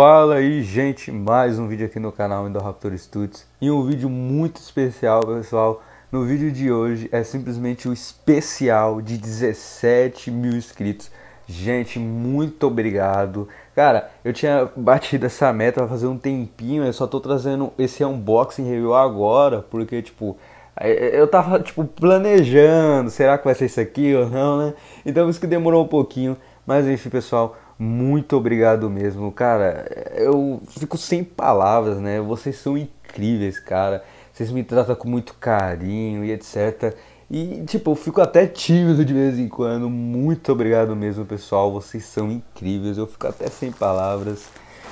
Fala aí gente, mais um vídeo aqui no canal Indoraptor Studios e um vídeo muito especial pessoal No vídeo de hoje é simplesmente o especial de 17 mil inscritos Gente, muito obrigado Cara, eu tinha batido essa meta fazer um tempinho Eu só tô trazendo esse unboxing review agora Porque tipo, é, é, eu tava tipo planejando Será que vai ser isso aqui ou não, né? Então isso que demorou um pouquinho Mas enfim pessoal muito obrigado mesmo, cara. Eu fico sem palavras, né? Vocês são incríveis, cara. Vocês me tratam com muito carinho e etc. E, tipo, eu fico até tímido de vez em quando. Muito obrigado mesmo, pessoal. Vocês são incríveis. Eu fico até sem palavras.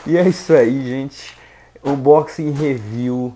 E é isso aí, gente. Unboxing Review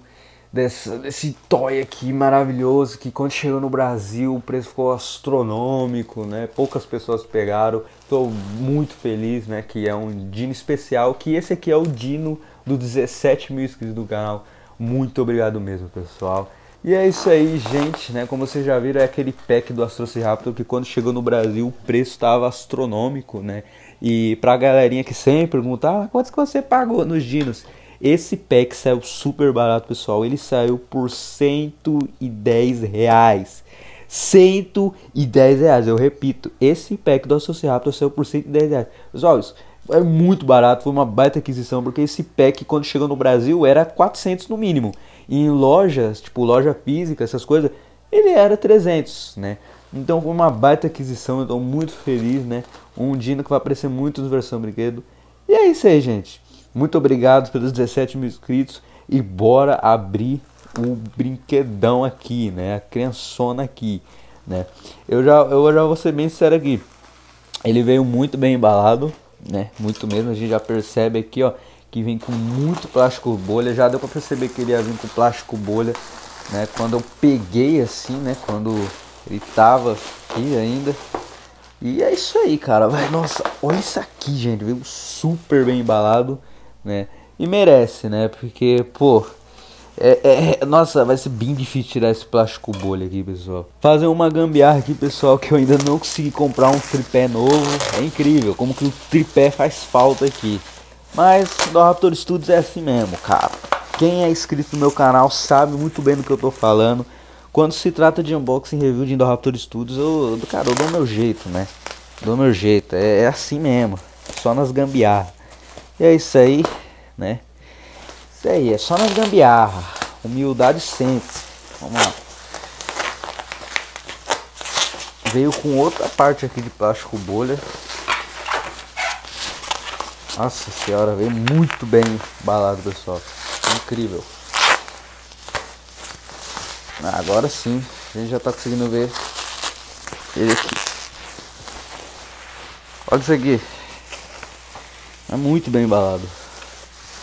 desse, desse toy aqui maravilhoso que quando chegou no Brasil o preço ficou astronômico, né? Poucas pessoas pegaram. Estou muito feliz, né? Que é um Dino especial, que esse aqui é o Dino do 17 mil inscritos do canal. Muito obrigado mesmo, pessoal. E é isso aí, gente, né? Como vocês já viram, é aquele pack do Astrociraptor que quando chegou no Brasil o preço estava astronômico, né? E pra galerinha que sempre pergunta, ah, quanto que você pagou nos dinos? Esse pack saiu super barato, pessoal. Ele saiu por 110 reais. 110 reais, eu repito. Esse pack do Associator saiu por 110 reais. Pessoal, isso é muito barato, foi uma baita aquisição, porque esse pack, quando chegou no Brasil, era 400 no mínimo. E em lojas, tipo loja física, essas coisas, ele era 300, né? Então foi uma baita aquisição, eu tô muito feliz, né? Um Dino que vai aparecer muito no versão brinquedo. E é isso aí, gente. Muito obrigado pelos 17 mil inscritos e bora abrir o brinquedão aqui, né? A criançona aqui, né? Eu já, eu já vou ser bem sincero aqui. Ele veio muito bem embalado, né? Muito mesmo. A gente já percebe aqui, ó, que vem com muito plástico bolha. Já deu para perceber que ele ia vir com plástico bolha, né? Quando eu peguei assim, né? Quando ele tava aqui ainda. E é isso aí, cara. Vai, nossa, olha isso aqui, gente. Veio super bem embalado né? E merece, né? Porque, pô. É, é, é, nossa, vai ser bem difícil tirar esse plástico bolha aqui, pessoal. Fazer uma gambiarra aqui, pessoal, que eu ainda não consegui comprar um tripé novo. É incrível como que o tripé faz falta aqui. Mas do Raptor Studios é assim mesmo, cara. Quem é inscrito no meu canal sabe muito bem do que eu tô falando. Quando se trata de unboxing review de Indoraptor Studios, eu, cara, eu dou meu jeito, né? Dou meu jeito, é, é assim mesmo. Só nas gambiarras. E é isso aí, né? Isso aí, é só nas gambiarra. Humildade sempre. Vamos lá. Veio com outra parte aqui de plástico bolha. Nossa senhora, veio muito bem embalado, pessoal. Incrível. Ah, agora sim, a gente já está conseguindo ver ele aqui. Olha isso aqui. É muito bem embalado.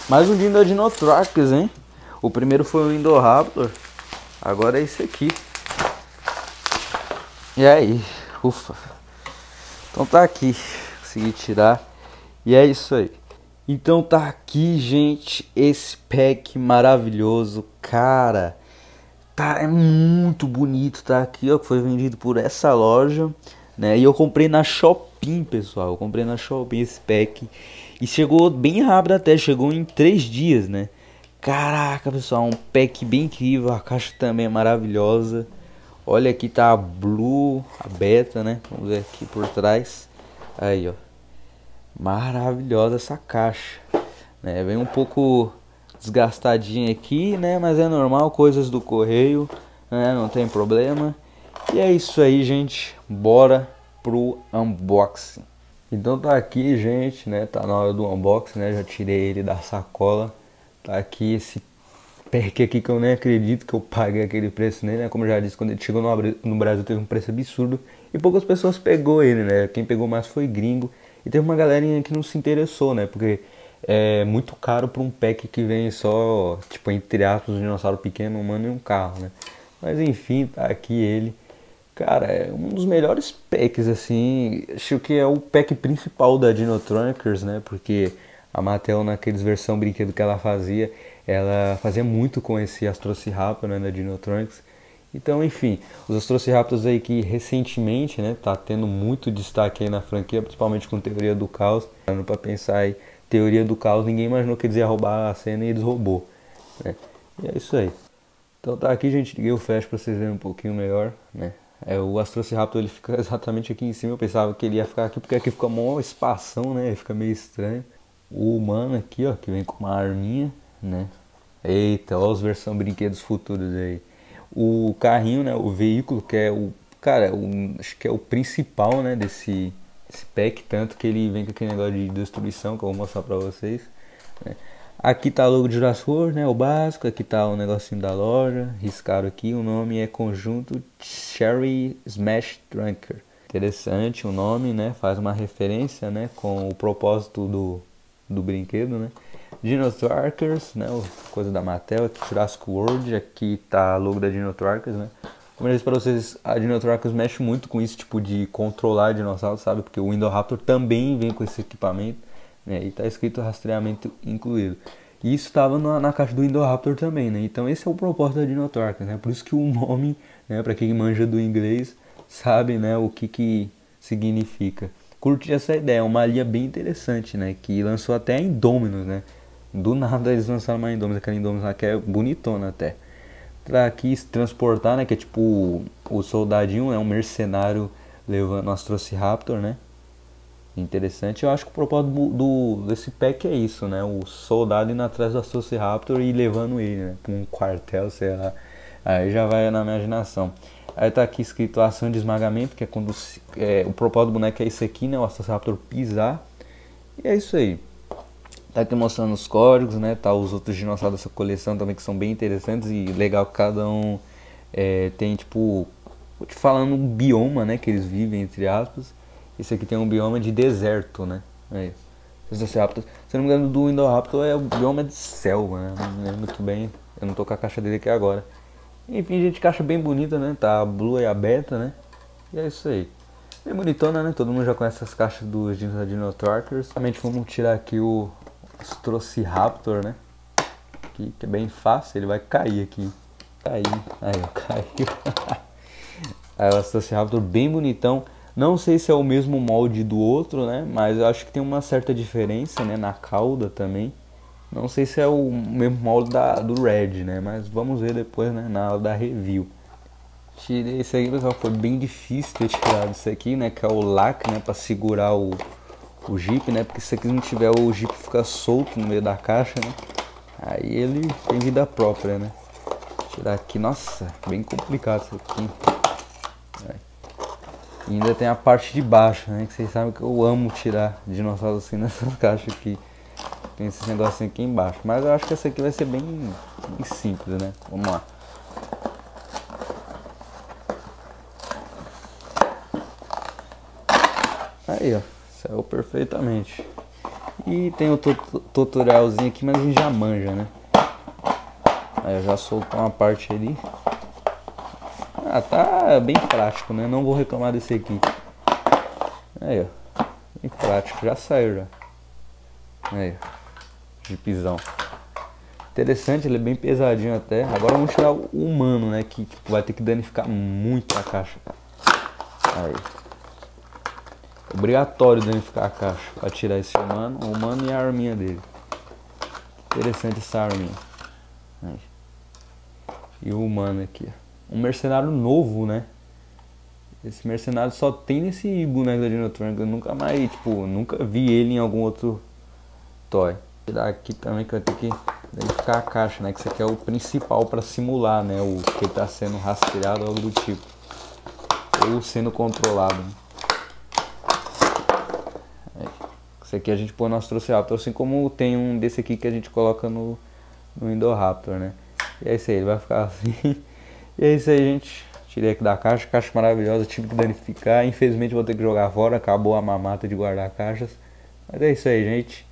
Mais um dia da Dinotrax, hein? O primeiro foi o Indoraptor. Agora é esse aqui. E aí, ufa. Então tá aqui. Consegui tirar. E é isso aí. Então tá aqui, gente, esse pack maravilhoso, cara. Tá, é muito bonito, tá aqui, ó, que foi vendido por essa loja, né? E eu comprei na Shopping, pessoal. Eu comprei na Shopping esse pack. E chegou bem rápido até, chegou em 3 dias, né? Caraca, pessoal, um pack bem incrível, a caixa também é maravilhosa. Olha aqui tá a Blue, a Beta, né? Vamos ver aqui por trás. Aí, ó. Maravilhosa essa caixa. Né? Vem um pouco desgastadinha aqui, né? Mas é normal, coisas do correio, né? Não tem problema. E é isso aí, gente. Bora pro unboxing. Então tá aqui, gente, né? Tá na hora do unboxing, né? Já tirei ele da sacola. Tá aqui esse pack aqui que eu nem acredito que eu paguei aquele preço nele, né? Como eu já disse, quando ele chegou no, Brasil teve um preço absurdo. E poucas pessoas pegou ele, né? Quem pegou mais foi gringo. E teve uma galerinha que não se interessou, né? Porque é muito caro pra um pack que vem só, tipo, entre aspas, um dinossauro pequeno, um humano e um carro, né? Mas enfim, tá aqui ele. Cara, é um dos melhores packs, assim. Acho que é o pack principal da Dinotronicers, né? Porque a Mattel, naqueles versão brinquedo que ela fazia, ela fazia muito com esse Astrociraptor, né? Da Dinotronics. Então, enfim, os Astrociraptors aí que recentemente, né? Tá tendo muito destaque aí na franquia, principalmente com Teoria do Caos. dando pra pensar aí, Teoria do Caos, ninguém imaginou que eles iam roubar a cena e eles roubou. Né? E é isso aí. Então tá aqui, gente. Liguei o flash pra vocês verem um pouquinho melhor, né? É, o Astrociraptor ele fica exatamente aqui em cima. Eu pensava que ele ia ficar aqui porque aqui fica mó espação, né? Fica meio estranho. O humano aqui, ó, que vem com uma arminha, né? Eita, olha os versão brinquedos futuros aí. O carrinho, né? O veículo que é o cara, o, acho que é o principal, né? Desse desse pack tanto que ele vem com aquele negócio de destruição que eu vou mostrar pra vocês. Né? Aqui tá o logo de Jurassor, né? O básico. Aqui tá o negocinho da loja. Riscado aqui. O nome é Conjunto Cherry Smash Drunker. Interessante o nome, né? Faz uma referência, né? Com o propósito do, do brinquedo, né? Dino Twerkers, né? Coisa da Mattel. Aqui Jurassic World. Aqui tá o logo da Dino Twerkers, né? Como eu disse pra vocês, a Dino Twerkers mexe muito com isso, tipo, de controlar dinossauro, sabe? Porque o Indoraptor também vem com esse equipamento né? E está escrito rastreamento incluído. E isso estava na, caixa do Indoraptor também, né? Então esse é o propósito da Dinotorca, né? Por isso que o nome, né, para quem manja do inglês, sabe, né, o que que significa. Curti essa ideia, é uma linha bem interessante, né, que lançou até a Indominus, né? Do nada eles lançaram uma Indominus, aquela Indominus lá que é bonitona até. Pra aqui se transportar, né, que é tipo o, o soldadinho, é né, um mercenário levando o Astrociraptor, né? interessante. Eu acho que o propósito do, desse pack é isso, né? O soldado indo atrás do Associator e levando ele, né? Pra um quartel, sei lá. Aí já vai na imaginação. Aí tá aqui escrito ação de esmagamento, que é quando é, o propósito do boneco é esse aqui, né? O Associator pisar. E é isso aí. Tá aqui mostrando os códigos, né? Tá os outros dinossauros dessa coleção também que são bem interessantes e legal que cada um é, tem, tipo, te falando um bioma, né? Que eles vivem, entre aspas. Isso aqui tem um bioma de deserto, né? Aí. É isso. se eu não me engano, do Indoraptor é o bioma de selva, né? Não lembro muito bem. Eu não tô com a caixa dele aqui agora. Enfim, gente, caixa bem bonita, né? Tá a blue e a beta, né? E é isso aí. Bem bonitona, né? Todo mundo já conhece as caixas dos Dino da Dino Trackers. Realmente vamos tirar aqui o Strociraptor, né? Aqui, que é bem fácil, ele vai cair aqui. Cair. Aí, ó, caiu. aí o Strociraptor bem bonitão. Não sei se é o mesmo molde do outro, né? Mas eu acho que tem uma certa diferença, né? Na cauda também. Não sei se é o mesmo molde da, do Red, né? Mas vamos ver depois, né? Na aula da review. Tirei isso aqui, pessoal. Foi bem difícil ter tirado isso aqui, né? Que é o lac, né? Pra segurar o, o Jeep, né? Porque se aqui não tiver, o Jeep fica solto no meio da caixa, né? Aí ele tem vida própria, né? Tirar aqui, nossa, bem complicado isso aqui. Aqui e ainda tem a parte de baixo, né? Que vocês sabem que eu amo tirar dinossauros assim nessas caixas aqui. Tem esses negocinho aqui embaixo. Mas eu acho que essa aqui vai ser bem, bem simples, né? Vamos lá. Aí, ó. Saiu perfeitamente. E tem o tutorialzinho aqui, mas a gente já manja, né? Aí eu já soltou uma parte ali. Ah, tá bem prático, né? Não vou reclamar desse aqui. Aí, ó. Bem prático, já saiu já. Aí, ó. pisão Interessante, ele é bem pesadinho até. Agora vamos tirar o humano, né? Que tipo, vai ter que danificar muito a caixa. Aí. Obrigatório danificar a caixa para tirar esse humano. O humano e a arminha dele. Interessante essa arminha. Aí. E o humano aqui, ó um mercenário novo, né? Esse mercenário só tem nesse boneco da Dino Trunk. Eu nunca mais, tipo, nunca vi ele em algum outro toy. Aqui também que eu tenho que identificar a caixa, né? Que isso aqui é o principal para simular, né? O que está sendo rastreado ou algo do tipo. Ou sendo controlado. Né? aqui a gente põe no Astrocerator, assim como tem um desse aqui que a gente coloca no, no Indoraptor, né? E é isso aí, ele vai ficar assim. E é isso aí, gente. Tirei aqui da caixa, caixa maravilhosa, tive que danificar. Infelizmente vou ter que jogar fora, acabou a mamata de guardar caixas. Mas é isso aí, gente.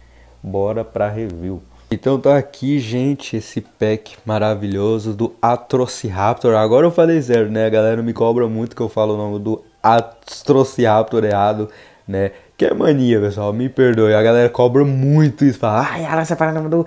Bora pra review. Então tá aqui, gente, esse pack maravilhoso do Atrociraptor. Agora eu falei zero, né? A galera me cobra muito que eu falo o nome do Atrociraptor errado, né? que é mania, pessoal. Me perdoe. A galera cobra muito isso. Fala, ai, ah, essa parada do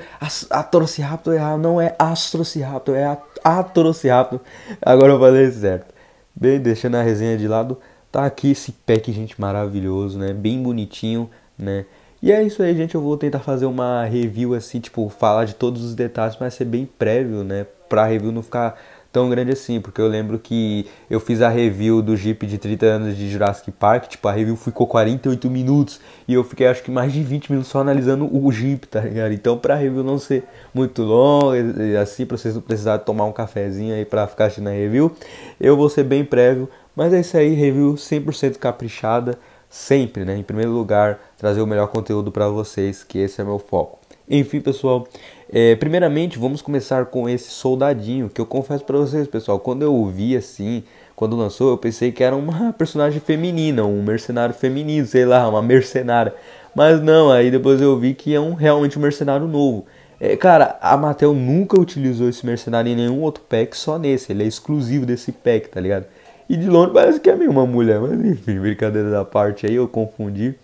Atrociraptor é Não é Astrociraptor, é Atrociraptor. Agora eu falei certo. Bem, deixando a resenha de lado, tá aqui esse pack, gente, maravilhoso, né? Bem bonitinho, né? E é isso aí, gente. Eu vou tentar fazer uma review assim, tipo, falar de todos os detalhes, mas ser bem prévio, né? Pra review não ficar tão grande assim, porque eu lembro que eu fiz a review do Jeep de 30 anos de Jurassic Park, tipo, a review ficou 48 minutos e eu fiquei acho que mais de 20 minutos só analisando o Jeep, tá ligado? Então, pra review não ser muito longa, assim, pra vocês não precisarem tomar um cafezinho aí pra ficar assistindo a review, eu vou ser bem prévio, mas é isso aí, review 100% caprichada, sempre, né? Em primeiro lugar, trazer o melhor conteúdo para vocês, que esse é meu foco. Enfim, pessoal, é, primeiramente, vamos começar com esse soldadinho, que eu confesso para vocês, pessoal, quando eu ouvi assim, quando lançou, eu pensei que era uma personagem feminina, um mercenário feminino, sei lá, uma mercenária. Mas não, aí depois eu vi que é um realmente um mercenário novo. É, cara, a Mattel nunca utilizou esse mercenário em nenhum outro pack, só nesse. Ele é exclusivo desse pack, tá ligado? E de longe parece que é meio uma mulher, mas enfim, brincadeira da parte aí, eu confundi.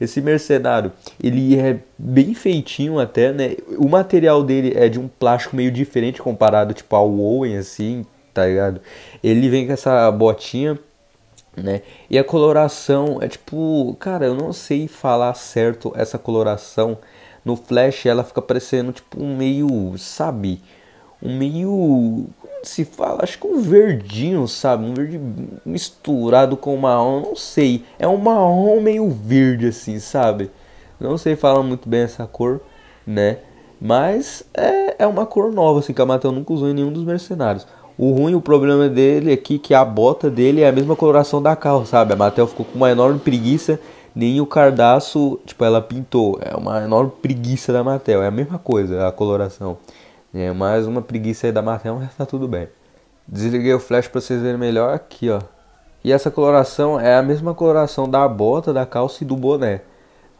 Esse mercenário, ele é bem feitinho até, né? O material dele é de um plástico meio diferente comparado, tipo, ao Owen, assim, tá ligado? Ele vem com essa botinha, né? E a coloração é tipo, cara, eu não sei falar certo essa coloração. No Flash ela fica parecendo tipo um meio, sabe? Um meio se fala, acho que um verdinho, sabe? Um verde misturado com marrom, não sei. É um marrom meio verde, assim, sabe? Não sei falar muito bem essa cor, né? Mas é, é uma cor nova, assim, que a Mattel nunca usou em nenhum dos mercenários. O ruim, o problema dele é que, a bota dele é a mesma coloração da carro, sabe? A Mattel ficou com uma enorme preguiça, nem o cardaço, tipo, ela pintou. É uma enorme preguiça da Mattel, é a mesma coisa a coloração. É mais uma preguiça aí da Mattel, mas tá tudo bem. Desliguei o flash pra vocês verem melhor aqui, ó. E essa coloração é a mesma coloração da bota, da calça e do boné.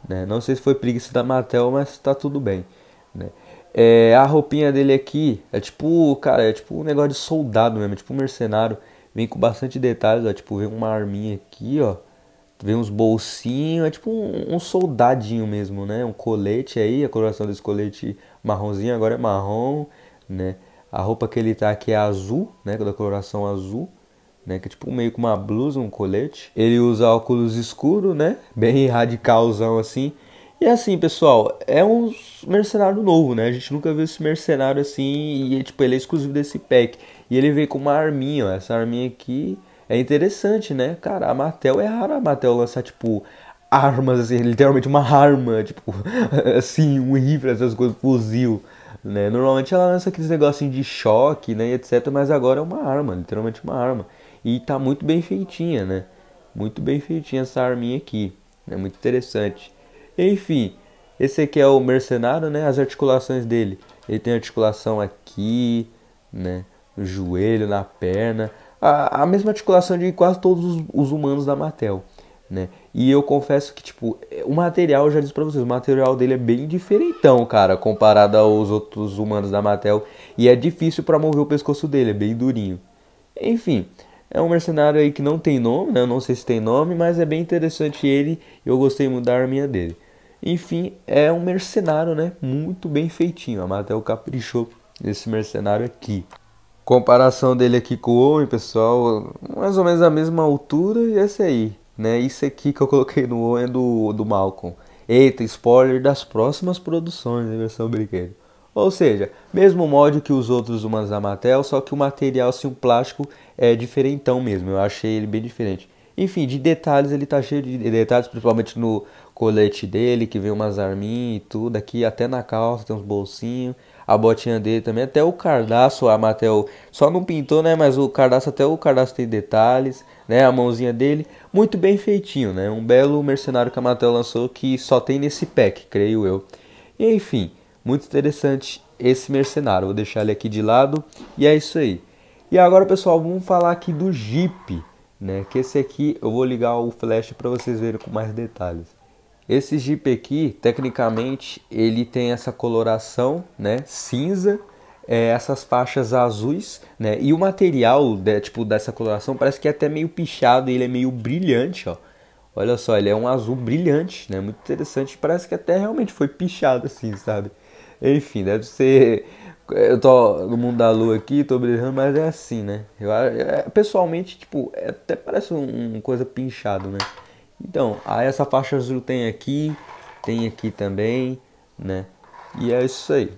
Né? Não sei se foi preguiça da Mattel, mas tá tudo bem. Né? É, a roupinha dele aqui é tipo, cara, é tipo um negócio de soldado mesmo, é tipo um mercenário. Vem com bastante detalhes, ó, tipo, vem uma arminha aqui, ó. Vem uns bolsinhos, é tipo um, um, soldadinho mesmo, né? Um colete aí, a coloração desse colete marronzinho, agora é marrom, né? A roupa que ele tá aqui é azul, né? É da coloração azul, né? Que é tipo meio com uma blusa, um colete. Ele usa óculos escuro, né? Bem radicalzão assim. E assim, pessoal, é um mercenário novo, né? A gente nunca viu esse mercenário assim e tipo, ele é exclusivo desse pack. E ele veio com uma arminha, ó, essa arminha aqui é interessante, né? Cara, a Mattel é raro a Mattel lançar, tipo, armas, assim, literalmente uma arma, tipo, assim, um rifle, essas coisas, fuzil, né? Normalmente ela lança aqueles negocinhos de choque, né, etc, mas agora é uma arma, literalmente uma arma. E tá muito bem feitinha, né? Muito bem feitinha essa arminha aqui, é né? muito interessante. Enfim, esse aqui é o mercenário, né, as articulações dele. Ele tem articulação aqui, né, no joelho, na perna, a, a mesma articulação de quase todos os, os humanos da Mattel. Né? E eu confesso que, tipo, é, o material, eu já disse pra vocês, o material dele é bem diferentão, cara, comparado aos outros humanos da Mattel. E é difícil para mover o pescoço dele, é bem durinho. Enfim, é um mercenário aí que não tem nome, né? Eu não sei se tem nome, mas é bem interessante ele. Eu gostei muito da arminha dele. Enfim, é um mercenário, né? Muito bem feitinho. A Mattel caprichou nesse mercenário aqui. Comparação dele aqui com o Owen, pessoal, mais ou menos a mesma altura e esse aí, né? Isso aqui que eu coloquei no Owen é do, do Malcolm. Eita, spoiler das próximas produções da né, versão brinquedo. Ou seja, mesmo molde que os outros humanos da Mattel, só que o material, assim, o plástico é diferentão mesmo. Eu achei ele bem diferente. Enfim, de detalhes, ele tá cheio de detalhes, principalmente no colete dele, que vem umas arminhas e tudo. Aqui até na calça tem uns bolsinhos a botinha dele também, até o cardaço, a Matel só não pintou, né, mas o cardaço, até o cardaço tem detalhes, né, a mãozinha dele, muito bem feitinho, né, um belo mercenário que a Matel lançou que só tem nesse pack, creio eu. E, enfim, muito interessante esse mercenário, vou deixar ele aqui de lado e é isso aí. E agora, pessoal, vamos falar aqui do Jeep, né? Que esse aqui eu vou ligar o flash para vocês verem com mais detalhes. Esse Jeep aqui, tecnicamente, ele tem essa coloração né, cinza, é, essas faixas azuis, né? E o material tipo, dessa coloração parece que é até meio pichado, ele é meio brilhante, ó. Olha só, ele é um azul brilhante, né? Muito interessante, parece que até realmente foi pichado assim, sabe? Enfim, deve ser... Eu tô no mundo da lua aqui, tô brilhando, mas é assim, né? Eu, é, pessoalmente, tipo, é, até parece uma coisa pinchada, né? Então, aí ah, essa faixa azul tem aqui, tem aqui também, né? E é isso aí.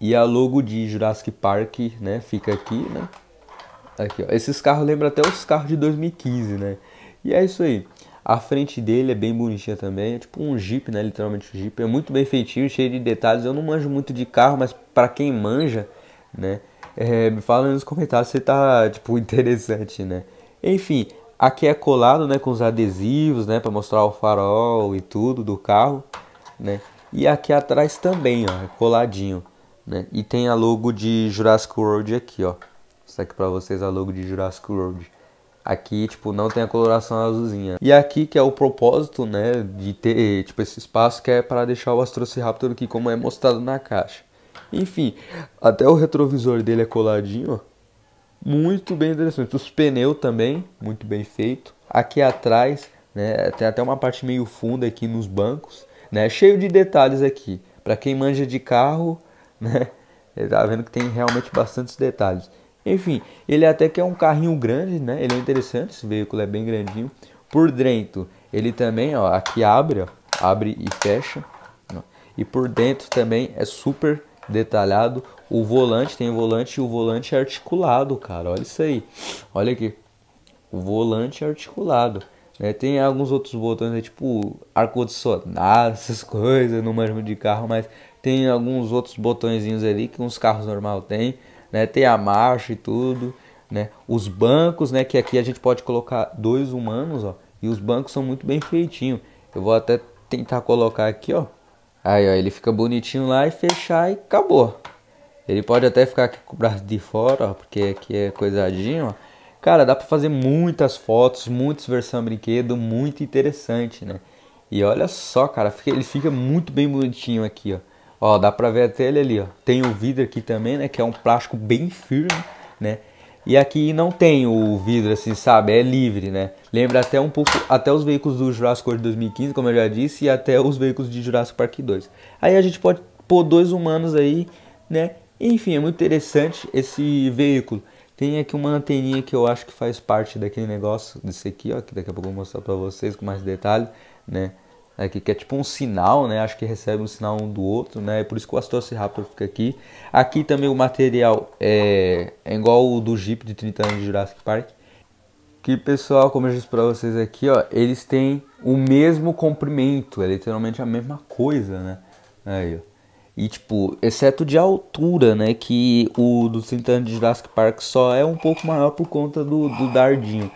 E a logo de Jurassic Park, né? Fica aqui, né? Aqui, ó. Esses carros lembram até os carros de 2015, né? E é isso aí. A frente dele é bem bonitinha também, é tipo um Jeep, né? Literalmente um Jeep. É muito bem feitinho, cheio de detalhes. Eu não manjo muito de carro, mas para quem manja, né? É, me fala nos comentários se tá, tipo, interessante, né? Enfim, Aqui é colado, né, com os adesivos, né, para mostrar o farol e tudo do carro, né? E aqui atrás também, ó, é coladinho, né? E tem a logo de Jurassic World aqui, ó. Isso aqui para vocês a logo de Jurassic World. Aqui, tipo, não tem a coloração azulzinha. E aqui que é o propósito, né, de ter, tipo, esse espaço que é para deixar o Astrociraptor aqui como é mostrado na caixa. Enfim, até o retrovisor dele é coladinho, ó muito bem interessante. Os pneus também, muito bem feito. Aqui atrás, né, tem até uma parte meio funda aqui nos bancos, né, cheio de detalhes aqui. Para quem manja de carro, né, tá vendo que tem realmente bastantes detalhes. Enfim, ele até que é um carrinho grande, né? Ele é interessante, esse veículo é bem grandinho. Por dentro, ele também, ó, aqui abre, ó, abre e fecha. Ó. Né. E por dentro também é super detalhado. O volante tem volante e o volante é articulado, cara. Olha isso aí. Olha aqui. O volante é articulado. Né? Tem alguns outros botões, né? tipo ar-condicionado, essas coisas, não manjo de carro, mas tem alguns outros botõezinhos ali que uns carros normal tem, né? Tem a marcha e tudo, né? Os bancos, né? Que aqui a gente pode colocar dois humanos, ó. E os bancos são muito bem feitinhos. Eu vou até tentar colocar aqui, ó. Aí, ó, ele fica bonitinho lá e fechar e acabou. Ele pode até ficar aqui com o braço de fora, ó, porque aqui é coisadinho, ó. Cara, dá para fazer muitas fotos, muitos versão brinquedo, muito interessante, né? E olha só, cara, ele fica muito bem bonitinho aqui, ó. Ó, dá pra ver até ele ali, ó. Tem o vidro aqui também, né? Que é um plástico bem firme, né? E aqui não tem o vidro assim, sabe? É livre, né? Lembra até um pouco, até os veículos do Jurassic World 2015, como eu já disse, e até os veículos de Jurassic Park 2. Aí a gente pode pôr dois humanos aí, né? Enfim, é muito interessante esse veículo. Tem aqui uma anteninha que eu acho que faz parte daquele negócio desse aqui, ó, que daqui a pouco eu vou mostrar pra vocês com mais detalhe, né? É, que é tipo um sinal, né? Acho que recebe um sinal um do outro, né? É por isso que o Astrociraptor fica aqui. Aqui também o material é, é igual o do Jeep de 30 anos de Jurassic Park. Que pessoal, como eu disse para vocês aqui, ó, eles têm o mesmo comprimento, é literalmente a mesma coisa, né? Aí, ó. E tipo, exceto de altura, né? Que o do 30 anos de Jurassic Park só é um pouco maior por conta do, do dardinho.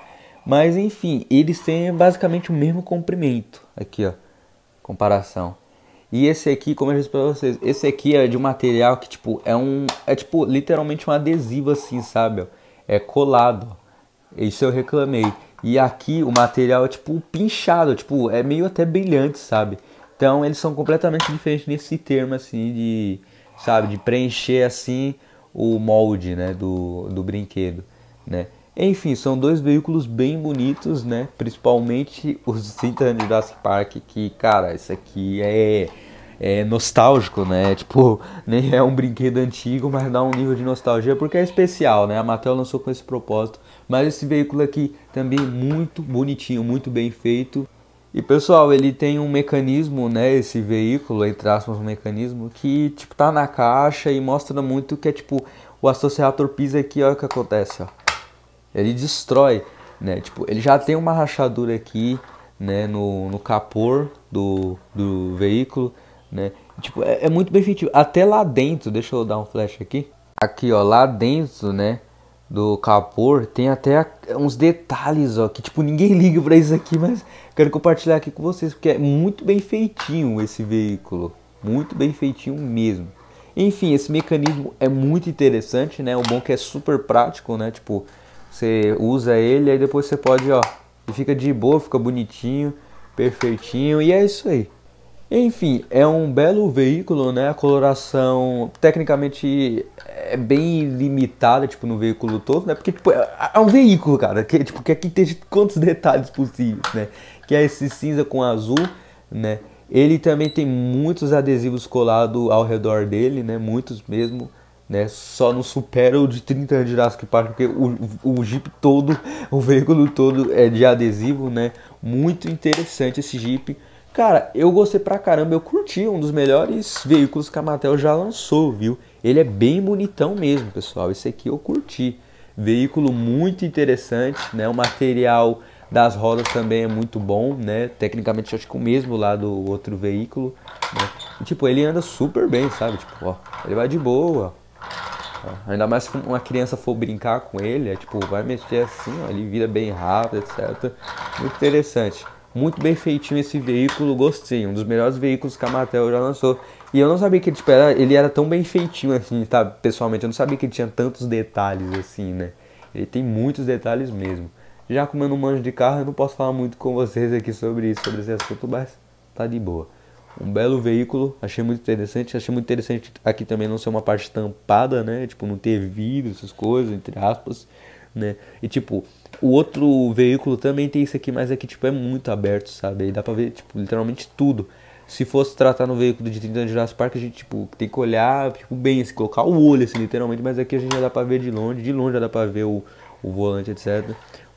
Mas enfim, eles têm basicamente o mesmo comprimento. Aqui, ó comparação. E esse aqui, como eu disse pra vocês, esse aqui é de um material que, tipo, é um. É tipo, literalmente um adesivo assim, sabe? É colado. Isso eu reclamei. E aqui o material é tipo pinchado, tipo, é meio até brilhante, sabe? Então eles são completamente diferentes nesse termo, assim, de. Sabe, de preencher assim o molde, né? Do, do brinquedo, né? Enfim, são dois veículos bem bonitos, né? Principalmente os Cintas de Jurassic Park, que, cara, isso aqui é, é nostálgico, né? Tipo, nem é um brinquedo antigo, mas dá um nível de nostalgia porque é especial, né? A Mattel lançou com esse propósito. Mas esse veículo aqui também muito bonitinho, muito bem feito. E pessoal, ele tem um mecanismo, né? Esse veículo, entre aspas, um mecanismo que tipo tá na caixa e mostra muito que é tipo o associador Pisa aqui, olha o que acontece, ó. Ele destrói, né? Tipo, ele já tem uma rachadura aqui, né? No, no capô do, do veículo, né? Tipo, é, é muito bem feito. Até lá dentro, deixa eu dar um flash aqui. Aqui, ó, lá dentro, né? do Capor, tem até uns detalhes, ó, que tipo ninguém liga para isso aqui, mas quero compartilhar aqui com vocês porque é muito bem feitinho esse veículo, muito bem feitinho mesmo. Enfim, esse mecanismo é muito interessante, né? O bom é que é super prático, né? Tipo, você usa ele, aí depois você pode, ó, e fica de boa, fica bonitinho, perfeitinho, e é isso aí. Enfim, é um belo veículo, né? A coloração tecnicamente é bem limitada, tipo, no veículo todo, né? Porque, tipo, é, é um veículo, cara, que, tipo, que aqui tem quantos detalhes possíveis, né? Que é esse cinza com azul, né? Ele também tem muitos adesivos colados ao redor dele, né? Muitos mesmo. Né? Só não supera o de 30 anos de Jurassic Park, porque o, o Jeep todo, o veículo todo é de adesivo, né? Muito interessante esse Jeep. Cara, eu gostei pra caramba, eu curti, um dos melhores veículos que a Mattel já lançou, viu? Ele é bem bonitão mesmo, pessoal. Esse aqui eu curti. Veículo muito interessante, né? O material das rodas também é muito bom, né? Tecnicamente acho que o mesmo lá do outro veículo, né? E, tipo, ele anda super bem, sabe? Tipo, ó, ele vai de boa, ah, ainda mais se uma criança for brincar com ele, é tipo, vai mexer assim, ó, ele vira bem rápido, etc. Muito interessante. Muito bem feitinho esse veículo, gostei. Um dos melhores veículos que a Mattel já lançou. E eu não sabia que tipo, era, ele era tão bem feitinho assim, tá? Pessoalmente, eu não sabia que ele tinha tantos detalhes assim, né? Ele tem muitos detalhes mesmo. Já como eu não manjo de carro, eu não posso falar muito com vocês aqui sobre isso, sobre esse assunto, mas tá de boa um belo veículo, achei muito interessante. Achei muito interessante aqui também não ser uma parte tampada, né? Tipo, não ter vidro, essas coisas, entre aspas, né? E tipo, o outro veículo também tem isso aqui, mas aqui é tipo é muito aberto, sabe? Aí dá pra ver, tipo, literalmente tudo. Se fosse tratar no veículo de 30 anos de Jurassic Park, a gente tipo, tem que olhar tipo, bem, assim, colocar o olho assim, literalmente, mas aqui a gente já dá pra ver de longe, de longe já dá pra ver o, o volante, etc.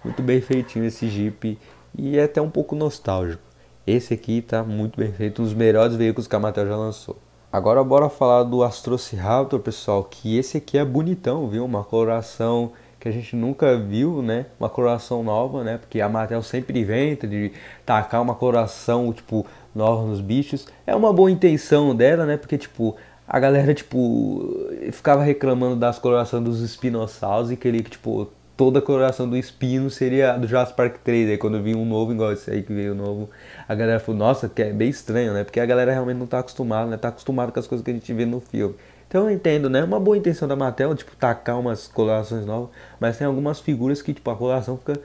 Muito bem feitinho esse Jeep e é até um pouco nostálgico. Esse aqui tá muito bem feito, um dos melhores veículos que a Mattel já lançou. Agora bora falar do Astrociraptor, pessoal, que esse aqui é bonitão, viu? Uma coloração que a gente nunca viu, né? Uma coloração nova, né? Porque a Mattel sempre inventa de tacar uma coloração, tipo, nova nos bichos. É uma boa intenção dela, né? Porque, tipo, a galera, tipo, ficava reclamando das colorações dos espinossauros e que que, tipo, toda a coloração do espino seria do Jurassic Park 3. Aí quando vinha um novo, igual esse aí que veio novo, a galera falou, nossa, que é bem estranho, né? Porque a galera realmente não tá acostumada, né? Tá acostumada com as coisas que a gente vê no filme. Então eu entendo, né? É uma boa intenção da Mattel, tipo, tacar umas colorações novas, mas tem algumas figuras que, tipo, a coloração fica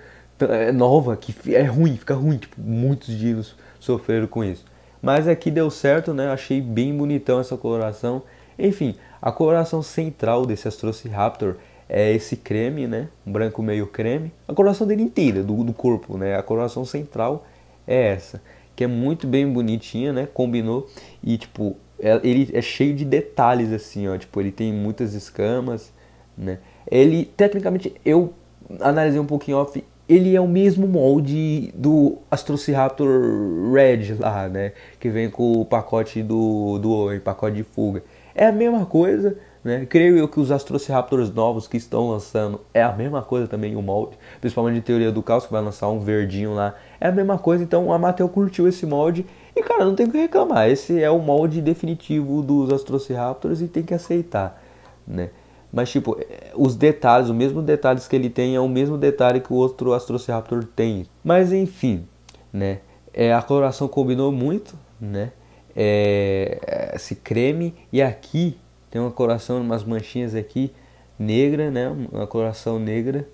é nova, que é ruim, fica ruim, tipo, muitos dinos sofreram com isso. Mas aqui deu certo, né? Achei bem bonitão essa coloração. Enfim, a coloração central desse Astrociraptor é esse creme, né? Um branco meio creme. A coloração dele inteira, do, do corpo, né? A coloração central é essa, que é muito bem bonitinha, né? Combinou e tipo, é, ele é cheio de detalhes assim, ó, tipo, ele tem muitas escamas, né? Ele tecnicamente eu analisei um pouquinho off, ele é o mesmo molde do Astrociraptor Red lá, né? Que vem com o pacote do do pacote de fuga. É a mesma coisa, né? Creio eu que os Astrociraptors novos que estão lançando é a mesma coisa também, o molde, principalmente em teoria do caos, que vai lançar um verdinho lá, é a mesma coisa. Então a Mateo curtiu esse molde e, cara, não tem o que reclamar. Esse é o molde definitivo dos Astrociraptors e tem que aceitar, né? Mas, tipo, é, os detalhes, o mesmo detalhes que ele tem é o mesmo detalhe que o outro Astrociraptor tem. Mas, enfim, né? É, a coloração combinou muito, né? É, é esse creme. E aqui tem uma coração, umas manchinhas aqui negra, né? Uma coração negra,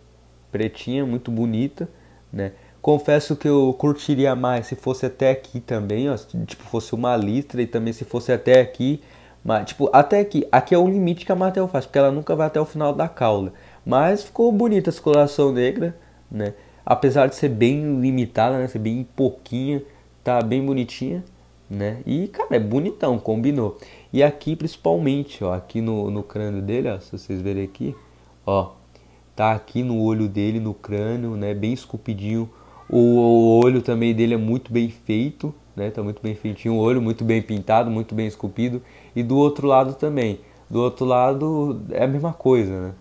pretinha, muito bonita, né? Confesso que eu curtiria mais se fosse até aqui também, ó, tipo fosse uma listra e também se fosse até aqui, mas tipo até aqui, aqui é o limite que a Mattel faz, porque ela nunca vai até o final da cauda. Mas ficou bonita essa coração negra, né? Apesar de ser bem limitada, né? Ser bem pouquinha, tá bem bonitinha, né? E cara, é bonitão, combinou. E aqui principalmente, ó, aqui no, no crânio dele, ó, se vocês verem aqui, ó, tá aqui no olho dele, no crânio, né, bem esculpidinho. O, o olho também dele é muito bem feito, né, tá muito bem feitinho o olho, muito bem pintado, muito bem esculpido. E do outro lado também, do outro lado é a mesma coisa, né,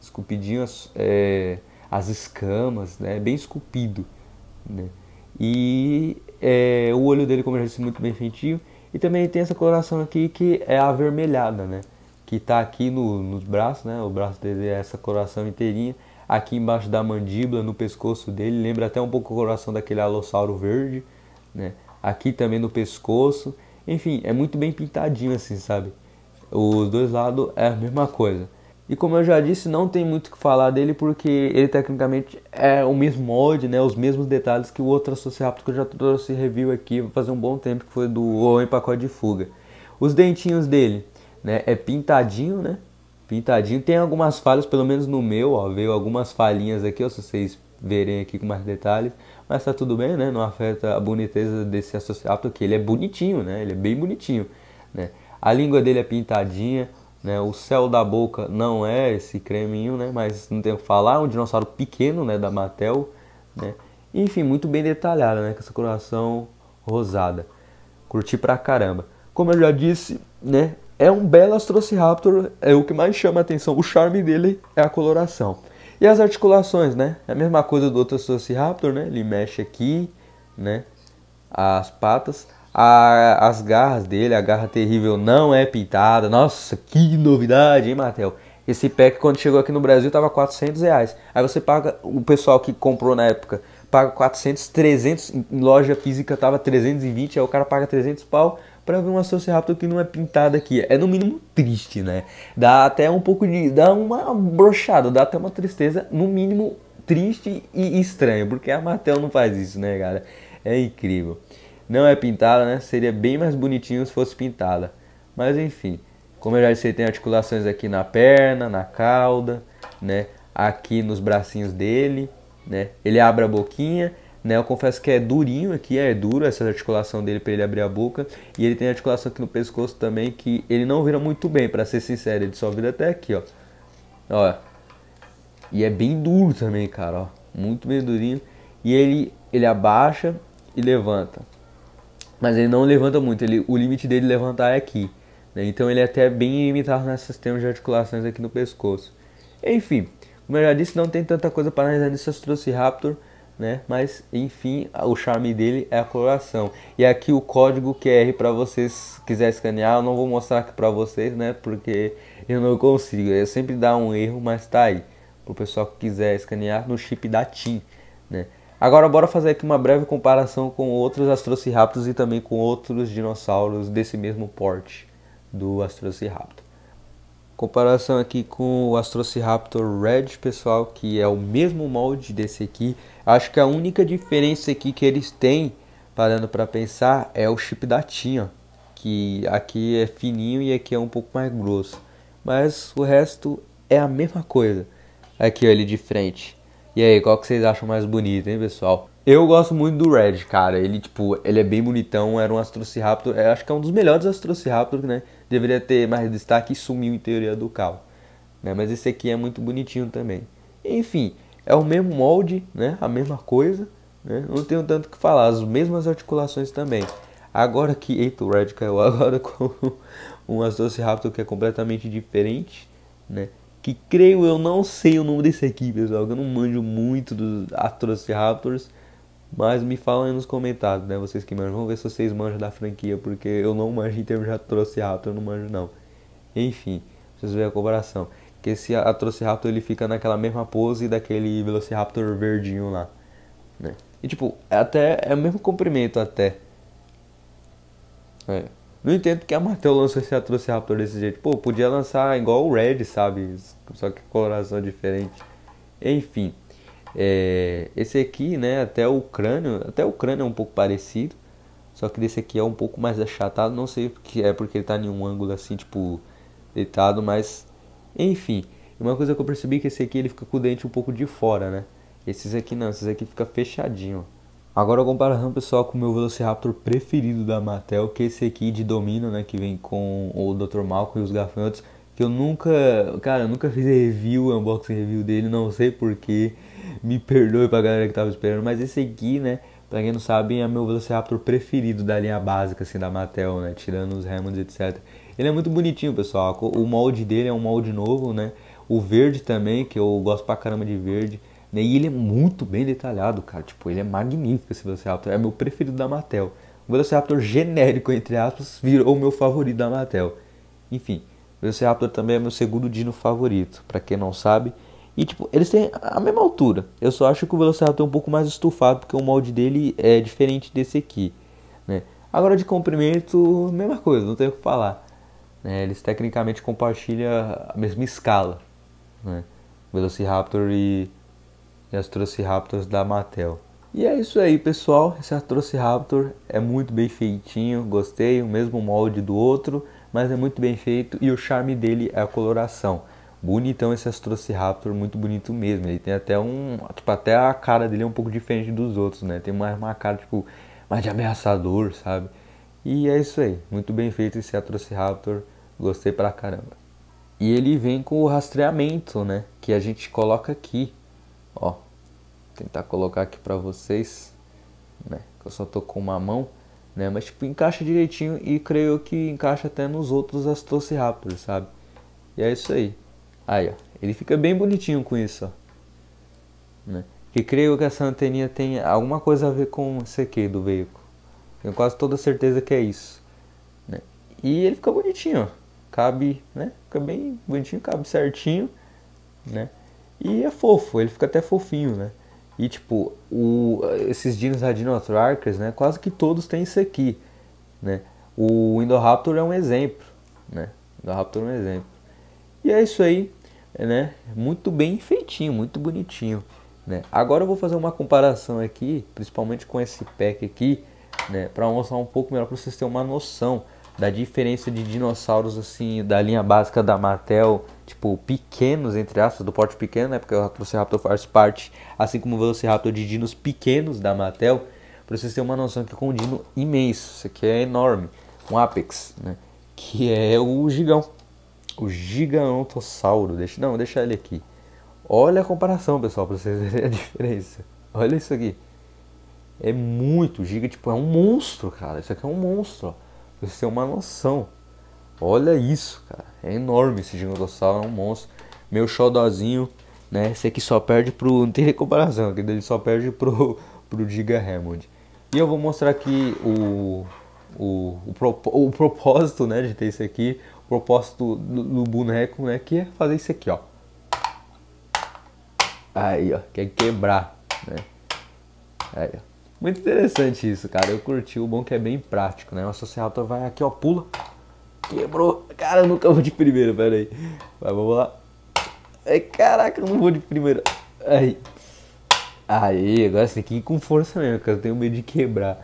esculpidinho as, é, as escamas, né, bem esculpido, né. E é, o olho dele, como eu já disse, muito bem feitinho. E também tem essa coloração aqui que é avermelhada, né? Que tá aqui no, nos braços, né? O braço dele é essa coloração inteirinha. Aqui embaixo da mandíbula, no pescoço dele, lembra até um pouco a coloração daquele alossauro verde, né? Aqui também no pescoço. Enfim, é muito bem pintadinho assim, sabe? Os dois lados é a mesma coisa. E como eu já disse, não tem muito o que falar dele porque ele tecnicamente é o mesmo molde, né? Os mesmos detalhes que o outro associado que eu já trouxe review aqui faz um bom tempo, que foi do Homem Pacote de Fuga. Os dentinhos dele, né? É pintadinho, né? Pintadinho. Tem algumas falhas, pelo menos no meu, ó. Veio algumas falhinhas aqui, ó, se vocês verem aqui com mais detalhes. Mas tá tudo bem, né? Não afeta a boniteza desse associado que ele é bonitinho, né? Ele é bem bonitinho, né? A língua dele é pintadinha, né? O céu da boca não é esse creminho, né? Mas não tem o que falar. É um dinossauro pequeno, né? Da Mattel, né? Enfim, muito bem detalhada, né? Com essa coloração rosada. Curti pra caramba. Como eu já disse, né? É um belo Astrociraptor, é o que mais chama a atenção. O charme dele é a coloração. E as articulações, né? É a mesma coisa do outro Astrociraptor, né? Ele mexe aqui, né? As patas a, as garras dele, a garra terrível não é pintada. Nossa, que novidade, hein, Matheus? Esse pack quando chegou aqui no Brasil tava 400 reais. Aí você paga, o pessoal que comprou na época paga 400, 300, em loja física tava 320, aí o cara paga 300 pau para ver uma Velociraptor que não é pintada aqui. É no mínimo triste, né? Dá até um pouco de. dá uma brochada, dá até uma tristeza, no mínimo triste e estranho, porque a Mattel não faz isso, né, cara? É incrível. Não é pintada, né? Seria bem mais bonitinho se fosse pintada. Mas enfim, como eu já disse, tem articulações aqui na perna, na cauda, né? Aqui nos bracinhos dele, né? Ele abre a boquinha, né? Eu confesso que é durinho aqui, é duro essa articulação dele para ele abrir a boca. E ele tem articulação aqui no pescoço também que ele não vira muito bem, para ser sincero, ele só vira até aqui, ó. Ó. E é bem duro também, cara, ó. Muito bem durinho. E ele ele abaixa e levanta mas ele não levanta muito, ele, o limite dele levantar é aqui. Né? Então ele é até bem limitado nessas termos de articulações aqui no pescoço. Enfim, como eu já disse, não tem tanta coisa para analisar nesse Astrociraptor, né? mas enfim, o charme dele é a coloração. E aqui o código QR para vocês quiser escanear, eu não vou mostrar aqui para vocês, né? porque eu não consigo, eu sempre dá um erro, mas tá aí. Para o pessoal que quiser escanear no chip da TIM. Né? Agora bora fazer aqui uma breve comparação com outros Astrociraptors e também com outros dinossauros desse mesmo porte do Astrociraptor. Comparação aqui com o Astrociraptor Red, pessoal, que é o mesmo molde desse aqui. Acho que a única diferença aqui que eles têm, parando para pensar, é o chip da tinha, que aqui é fininho e aqui é um pouco mais grosso. Mas o resto é a mesma coisa. Aqui ó, ele de frente e aí, qual que vocês acham mais bonito, hein, pessoal? Eu gosto muito do Red, cara. Ele, tipo, ele é bem bonitão, era um Astrociraptor. Eu é, acho que é um dos melhores Astrociraptor, né? Deveria ter mais destaque e sumiu em teoria do cal. Né? Mas esse aqui é muito bonitinho também. Enfim, é o mesmo molde, né? A mesma coisa, né? Não tenho tanto que falar, as mesmas articulações também. Agora que, eita, o Red caiu agora com um Astrociraptor que é completamente diferente, né? que creio eu não sei o nome desse aqui, pessoal, que eu não manjo muito dos atrociraptors, e Raptors, mas me falem aí nos comentários, né, vocês que manjam, vamos ver se vocês manjam da franquia, porque eu não manjo em termos de atrociraptor, eu não manjo não. Enfim, vocês veem a comparação, que esse Atrociraptor ele fica naquela mesma pose daquele Velociraptor verdinho lá, né. E tipo, até é o mesmo comprimento até. É. Não entendo que a Mattel lançou esse Atrociraptor desse jeito. Pô, podia lançar igual o Red, sabe? só que coloração diferente. Enfim, é, esse aqui, né, até o crânio, até o crânio é um pouco parecido, só que desse aqui é um pouco mais achatado, não sei porque é porque ele tá em um ângulo assim, tipo, deitado, mas enfim. Uma coisa que eu percebi é que esse aqui ele fica com o dente um pouco de fora, né? Esses aqui não, esses aqui fica fechadinho. Agora comparação pessoal com o meu Velociraptor preferido da Mattel, que é esse aqui de domínio, né, que vem com o Dr. Malcolm e os gafanhotos que eu nunca, cara, eu nunca fiz review, unboxing review dele, não sei porquê, me perdoe pra galera que tava esperando, mas esse aqui, né, pra quem não sabe, é meu Velociraptor preferido da linha básica, assim, da Mattel, né, tirando os Hammonds, etc. Ele é muito bonitinho, pessoal, o molde dele é um molde novo, né, o verde também, que eu gosto pra caramba de verde, né, e ele é muito bem detalhado, cara, tipo, ele é magnífico esse Velociraptor, é meu preferido da Mattel. O Velociraptor genérico, entre aspas, virou o meu favorito da Mattel. Enfim, Velociraptor também é meu segundo dino favorito, para quem não sabe. E, tipo, eles têm a mesma altura. Eu só acho que o Velociraptor é um pouco mais estufado, porque o molde dele é diferente desse aqui, né? Agora, de comprimento, mesma coisa, não tenho o que falar. Né? Eles tecnicamente compartilham a mesma escala, né? Velociraptor e, e Astrociraptors da Mattel. E é isso aí, pessoal. Esse Astrociraptor é muito bem feitinho, gostei, o mesmo molde do outro mas é muito bem feito e o charme dele é a coloração. Bonitão esse Astrociraptor, muito bonito mesmo. Ele tem até um. Tipo, até a cara dele é um pouco diferente dos outros, né? Tem mais uma cara, tipo, mais de ameaçador, sabe? E é isso aí. Muito bem feito esse Astrociraptor, Gostei pra caramba. E ele vem com o rastreamento, né? Que a gente coloca aqui. Ó. Tentar colocar aqui pra vocês. Né? Eu só tô com uma mão né? Mas tipo, encaixa direitinho e creio que encaixa até nos outros as Velociraptors, sabe? E é isso aí. Aí, ó. Ele fica bem bonitinho com isso, ó. Né? E creio que essa anteninha tem alguma coisa a ver com o CQ do veículo. Tenho quase toda certeza que é isso. Né? E ele fica bonitinho, ó. Cabe, né? Fica bem bonitinho, cabe certinho, né? E é fofo, ele fica até fofinho, né? E tipo, o, esses dinos Radinotrarchus, né, quase que todos têm isso aqui, né? O Indoraptor é um exemplo, né? O Indoraptor é um exemplo. E é isso aí, né? Muito bem feitinho, muito bonitinho, né? Agora eu vou fazer uma comparação aqui, principalmente com esse pack aqui, né, para mostrar um pouco melhor para vocês terem uma noção da diferença de dinossauros assim da linha básica da Mattel, tipo pequenos entre aspas, do porte pequeno, né? Porque o Velociraptor faz parte, assim como o Velociraptor de dinos pequenos da Mattel, para vocês terem uma noção que é com um dino imenso, isso aqui é enorme, um Apex, né? Que é o gigão, o gigantossauro. Deixa, não, deixa ele aqui. Olha a comparação, pessoal, para vocês verem a diferença. Olha isso aqui. É muito giga, tipo, é um monstro, cara. Isso aqui é um monstro. Ó Pra você ter uma noção. Olha isso, cara. É enorme esse Dinossauro, é um monstro. Meu xodozinho, né? Esse aqui só perde pro. Não tem comparação, aquele dele só perde pro, pro Giga Hammond. E eu vou mostrar aqui o. O, o, prop, o propósito né, de ter isso aqui, o propósito do, do boneco, né, que é fazer isso aqui, ó. Aí, ó, quer quebrar, né? Aí, ó. Muito interessante isso, cara. Eu curti. O bom é que é bem prático, né? O associado vai aqui, ó, pula. Quebrou. Cara, eu nunca vou de primeira, pera aí. Vai, vamos lá. Ai, caraca, eu não vou de primeira. Aí. Aí, agora você tem que ir com força mesmo, porque Eu tenho medo de quebrar.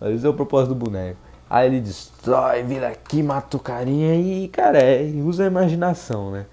Mas esse é o propósito do boneco. Aí ele destrói, vira aqui, mata o carinha e, cara, é, usa a imaginação, né?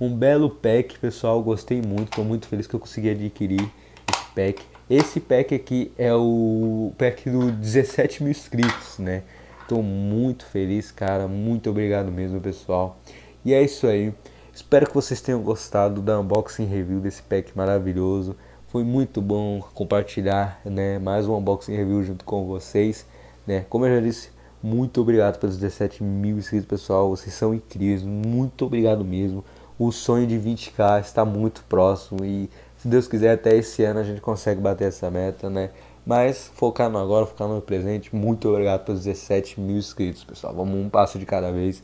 Um belo pack, pessoal. Gostei muito. Tô muito feliz que eu consegui adquirir esse pack. Esse pack aqui é o pack do 17 mil inscritos, né? Tô muito feliz, cara. Muito obrigado mesmo, pessoal. E é isso aí. Espero que vocês tenham gostado da unboxing review desse pack maravilhoso. Foi muito bom compartilhar, né, mais um unboxing review junto com vocês, né? Como eu já disse, muito obrigado pelos 17 mil inscritos, pessoal. Vocês são incríveis. Muito obrigado mesmo. O sonho de 20k está muito próximo e se Deus quiser, até esse ano a gente consegue bater essa meta, né? Mas focar no agora, focar no presente. Muito obrigado pelos 17 mil inscritos, pessoal. Vamos um passo de cada vez.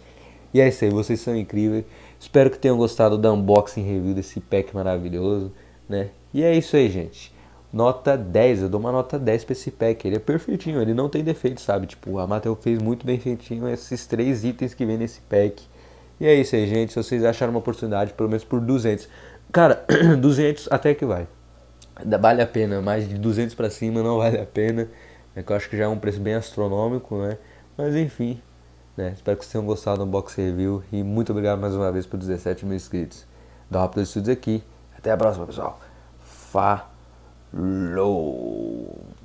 E é isso aí, vocês são incríveis. Espero que tenham gostado da unboxing review desse pack maravilhoso, né? E é isso aí, gente. Nota 10, eu dou uma nota 10 pra esse pack. Ele é perfeitinho, ele não tem defeito, sabe? Tipo, a Mattel fez muito bem feitinho esses três itens que vem nesse pack. E é isso aí, gente. Se vocês acharam uma oportunidade, pelo menos por 200 Cara, 200 até que vai. Vale a pena, mais de 200 para cima não vale a pena, né, que eu acho que já é um preço bem astronômico, né? Mas enfim, né? espero que vocês tenham gostado do box Review e muito obrigado mais uma vez por 17 mil inscritos. Da Rápido Studios aqui, até a próxima pessoal. Falou!